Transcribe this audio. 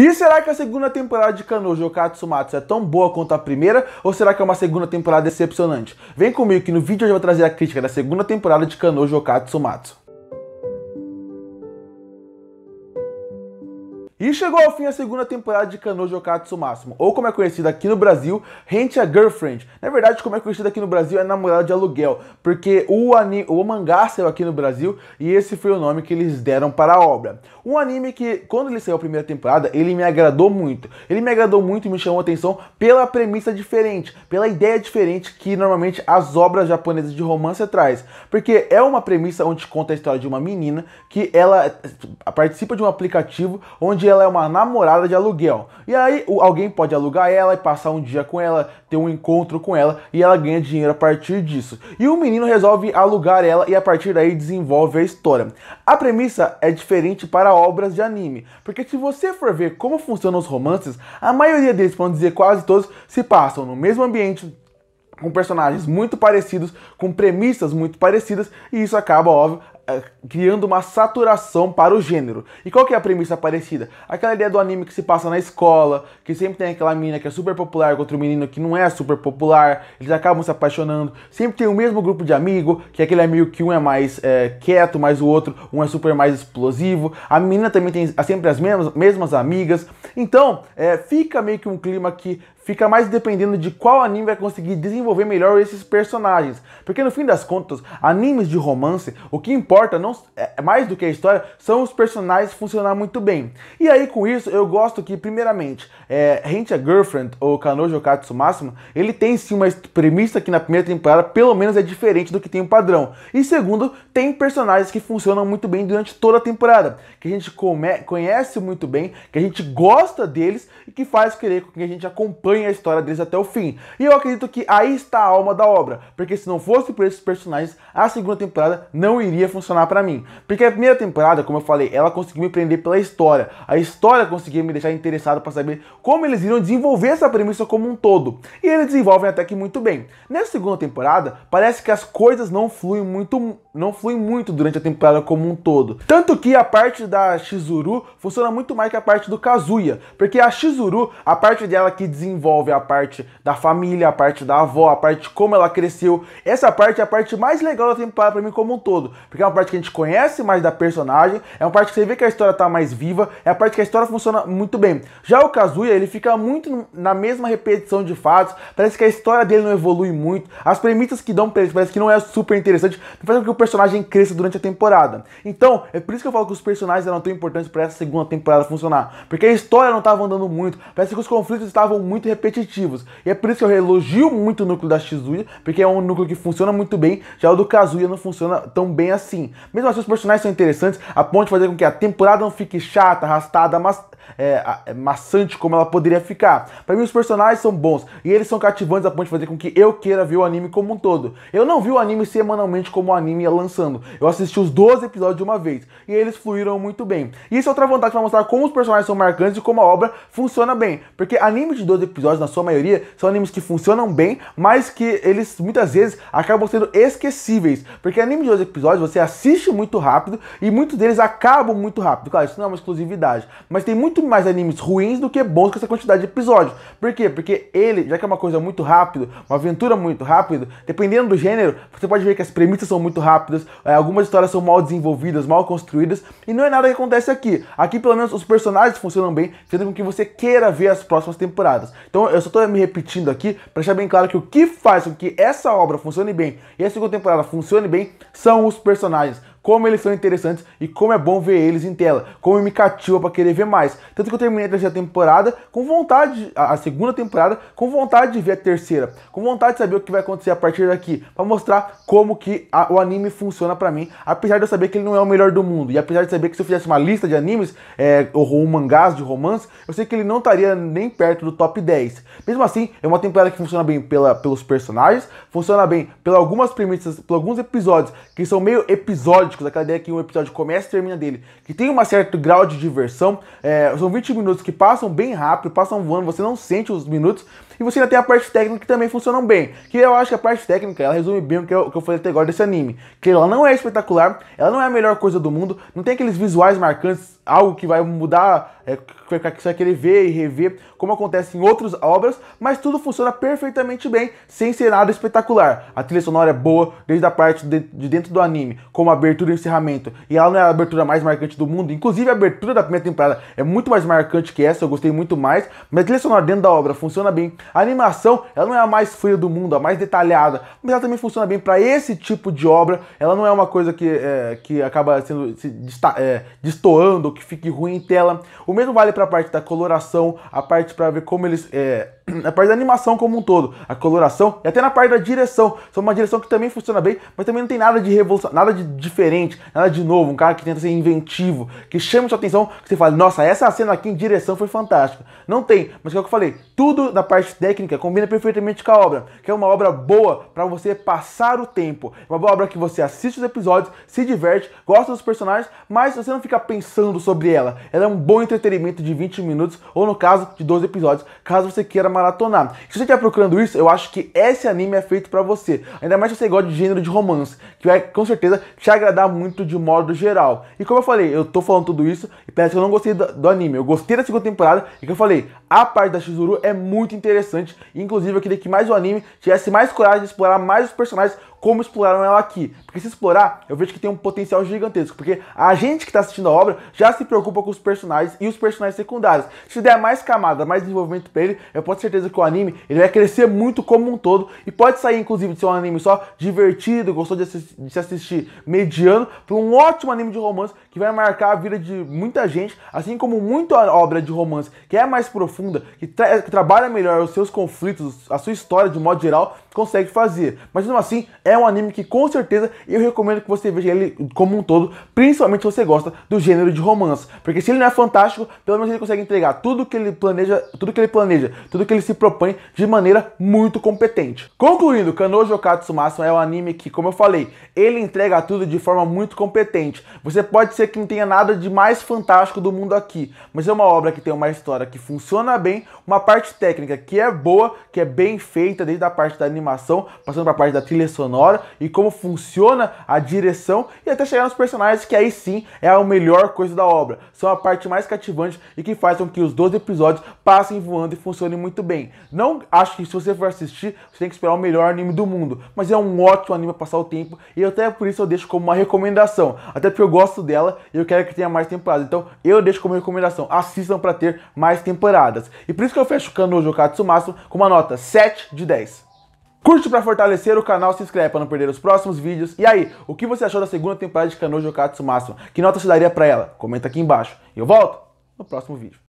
E será que a segunda temporada de Kano Jokatsu Matsu é tão boa quanto a primeira? Ou será que é uma segunda temporada decepcionante? Vem comigo que no vídeo eu vou trazer a crítica da segunda temporada de Kano Jokatsu. Matsu. E chegou ao fim a segunda temporada de Kano Jokatsu Máximo, ou como é conhecida aqui no Brasil, Rente a Girlfriend. Na verdade, como é conhecida aqui no Brasil, é namorada de aluguel, porque o, anime, o mangá saiu aqui no Brasil e esse foi o nome que eles deram para a obra. Um anime que, quando ele saiu a primeira temporada, ele me agradou muito. Ele me agradou muito e me chamou a atenção pela premissa diferente, pela ideia diferente que normalmente as obras japonesas de romance traz. Porque é uma premissa onde conta a história de uma menina que ela eh, participa de um aplicativo onde ela é uma namorada de aluguel. E aí alguém pode alugar ela e passar um dia com ela, ter um encontro com ela e ela ganha dinheiro a partir disso. E o menino resolve alugar ela e a partir daí desenvolve a história. A premissa é diferente para obras de anime, porque se você for ver como funcionam os romances, a maioria deles, para dizer quase todos, se passam no mesmo ambiente, com personagens muito parecidos, com premissas muito parecidas, e isso acaba, óbvio, eh, criando uma saturação para o gênero. E qual que é a premissa parecida? Aquela ideia do anime que se passa na escola, que sempre tem aquela menina que é super popular contra o menino que não é super popular, eles acabam se apaixonando, sempre tem o mesmo grupo de amigo, que é aquele amigo que um é mais é, quieto, mas o outro, um é super mais explosivo, a menina também tem sempre as mesmas, mesmas amigas, então é, fica meio que um clima que fica mais dependendo de qual anime vai conseguir desenvolver melhor esses personagens. Porque no fim das contas, animes de romance, o que importa não é, é mais do que a história, são os personagens funcionar muito bem. E aí com isso, eu gosto que primeiramente, é, a Girlfriend ou Kanojo Katsu Máximo, ele tem sim uma premissa que na primeira temporada pelo menos é diferente do que tem o padrão. E segundo, tem personagens que funcionam muito bem durante toda a temporada, que a gente come, conhece muito bem, que a gente gosta deles e que faz querer que a gente acompanhe a história deles até o fim. E eu acredito que aí está a alma da obra, porque se não fosse por esses personagens, a segunda temporada não iria funcionar para mim. Porque a primeira temporada, como eu falei, ela conseguiu me prender pela história. A história conseguia me deixar interessado para saber como eles iriam desenvolver essa premissa como um todo. E eles desenvolvem até que muito bem. Nessa segunda temporada, parece que as coisas não fluem muito, não fluem muito durante a temporada como um todo. Tanto que a parte da Shizuru funciona muito mais que a parte do Kazuya, porque a Shizuru, a parte dela que desenvolve envolve a parte da família, a parte da avó, a parte de como ela cresceu. Essa parte é a parte mais legal da temporada para mim como um todo, porque é uma parte que a gente conhece mais da personagem, é uma parte que você vê que a história tá mais viva, é a parte que a história funciona muito bem. Já o Kazuya, ele fica muito na mesma repetição de fatos, parece que a história dele não evolui muito, as premissas que dão pra ele parece que não é super interessante, não faz com que o personagem cresça durante a temporada. Então, é por isso que eu falo que os personagens eram tão importantes para essa segunda temporada funcionar, porque a história não estava andando muito, parece que os conflitos estavam muito muito repetitivos. E é por isso que eu elogio muito o núcleo da Shizuya, porque é um núcleo que funciona muito bem, já o do Kazuya não funciona tão bem assim. Mesmo assim, os personagens são interessantes, a ponto de fazer com que a temporada não fique chata, arrastada, mas é, é, maçante como ela poderia ficar. Para mim, os personagens são bons e eles são cativantes a ponto de fazer com que eu queira ver o anime como um todo. Eu não vi o anime semanalmente como o anime ia lançando. Eu assisti os 12 episódios de uma vez e eles fluíram muito bem. E isso é outra vantagem para mostrar como os personagens são marcantes e como a obra funciona bem. Porque animes de 12 episódios, na sua maioria, são animes que funcionam bem, mas que eles muitas vezes acabam sendo esquecíveis. Porque anime de 12 episódios você assiste muito rápido e muitos deles acabam muito rápido. Claro, isso não é uma exclusividade, mas tem muito muito mais animes ruins do que bons com essa quantidade de episódios. Por quê? Porque ele, já que é uma coisa muito rápida, uma aventura muito rápida, dependendo do gênero, você pode ver que as premissas são muito rápidas, é, algumas histórias são mal desenvolvidas, mal construídas, e não é nada que acontece aqui. Aqui, pelo menos, os personagens funcionam bem, fazendo com que você queira ver as próximas temporadas. Então, eu só estou me repetindo aqui para deixar bem claro que o que faz com que essa obra funcione bem e a segunda temporada funcione bem são os personagens como eles são interessantes e como é bom ver eles em tela, como me cativa para querer ver mais. Tanto que eu terminei a terceira temporada com vontade, a segunda temporada, com vontade de ver a terceira, com vontade de saber o que vai acontecer a partir daqui, para mostrar como que a, o anime funciona para mim, apesar de eu saber que ele não é o melhor do mundo, e apesar de saber que se eu fizesse uma lista de animes, é, ou, mangás de romance, eu sei que ele não estaria nem perto do top 10. Mesmo assim, é uma temporada que funciona bem pela, pelos personagens, funciona bem pelas algumas premissas, por alguns episódios que são meio episódicos dramáticos, aquela ideia que um episódio começa e termina dele, que tem um certo grau de diversão, é, são 20 minutos que passam bem rápido, passam voando, você não sente os minutos, e você ainda tem a parte técnica que também funciona bem. Que eu acho que a parte técnica, ela resume bem o que eu, que eu falei até agora desse anime. Que ela não é espetacular, ela não é a melhor coisa do mundo, não tem aqueles visuais marcantes algo que vai mudar, é, que você vai querer ver e rever, como acontece em outras obras, mas tudo funciona perfeitamente bem, sem ser nada espetacular. A trilha sonora é boa, desde a parte de, dentro do anime, como abertura e encerramento, e ela não é a abertura mais marcante do mundo, inclusive a abertura da primeira temporada é muito mais marcante que essa, eu gostei muito mais, mas a trilha sonora dentro da obra funciona bem. A animação, ela não é a mais fria do mundo, a mais detalhada, mas ela também funciona bem para esse tipo de obra, ela não é uma coisa que, é, que acaba sendo se, é, destoando que fique ruim em tela. O mesmo vale para a parte da coloração, a parte para ver como eles é, na parte da animação como um todo, a coloração e até na parte da direção. Só uma direção que também funciona bem, mas também não tem nada de revolução, nada de diferente, nada de novo. Um cara que tenta ser inventivo, que chama sua atenção, que você fala, nossa, essa cena aqui em direção foi fantástica. Não tem, mas é o que eu falei, tudo da parte técnica combina perfeitamente com a obra, que é uma obra boa para você passar o tempo. É uma obra que você assiste os episódios, se diverte, gosta dos personagens, mas você não fica pensando sobre ela. Ela é um bom entretenimento de 20 minutos, ou no caso, de 12 episódios, caso você queira maratonar. Se você estiver procurando isso, eu acho que esse anime é feito para você. Ainda mais se você gosta de gênero de romance, que vai com certeza te agradar muito de modo geral. E como eu falei, eu tô falando tudo isso e parece que eu não gostei do, do anime. Eu gostei da segunda temporada e que eu falei, a parte da Shizuru é muito interessante. Inclusive, eu queria que mais o anime tivesse mais coragem de explorar mais os personagens como exploraram ela aqui. Porque se explorar, eu vejo que tem um potencial gigantesco. Porque a gente que está assistindo a obra já se preocupa com os personagens e os personagens secundários. Se der mais camada, mais desenvolvimento para ele, eu posso ter certeza que o anime ele vai crescer muito como um todo. E pode sair, inclusive, de ser um anime só divertido, gostou de, de se assistir mediano, para um ótimo anime de romance que vai marcar a vida de muita gente, assim como muita obra de romance que é mais profunda, que, tra que trabalha melhor os seus conflitos, a sua história de modo geral, consegue fazer. Mas mesmo assim, é um anime que com certeza eu recomendo que você veja ele como um todo, principalmente se você gosta do gênero de romance, porque se ele não é fantástico, pelo menos ele consegue entregar tudo que ele planeja, tudo que ele planeja, tudo que ele se propõe de maneira muito competente. Concluindo, Kanojo Katsumasu é um anime que, como eu falei, ele entrega tudo de forma muito competente. Você pode ser ser que não tenha nada de mais fantástico do mundo aqui, mas é uma obra que tem uma história que funciona bem, uma parte técnica que é boa, que é bem feita, desde a parte da animação, passando para a parte da trilha sonora e como funciona a direção e até chegar nos personagens, que aí sim é a melhor coisa da obra. São a parte mais cativante e que faz com que os 12 episódios passem voando e funcionem muito bem. Não acho que se você for assistir, você tem que esperar o melhor anime do mundo, mas é um ótimo anime para passar o tempo e até por isso eu deixo como uma recomendação, até porque eu gosto dela dela e eu quero que tenha mais temporadas. Então eu deixo como recomendação, assistam para ter mais temporadas. E por isso que eu fecho o Kanojo Katsumasu com uma nota 7 de 10. Curte para fortalecer o canal, se inscreve para não perder os próximos vídeos. E aí, o que você achou da segunda temporada de Kanojo Katsumasu? Que nota você daria para ela? Comenta aqui embaixo. E eu volto no próximo vídeo.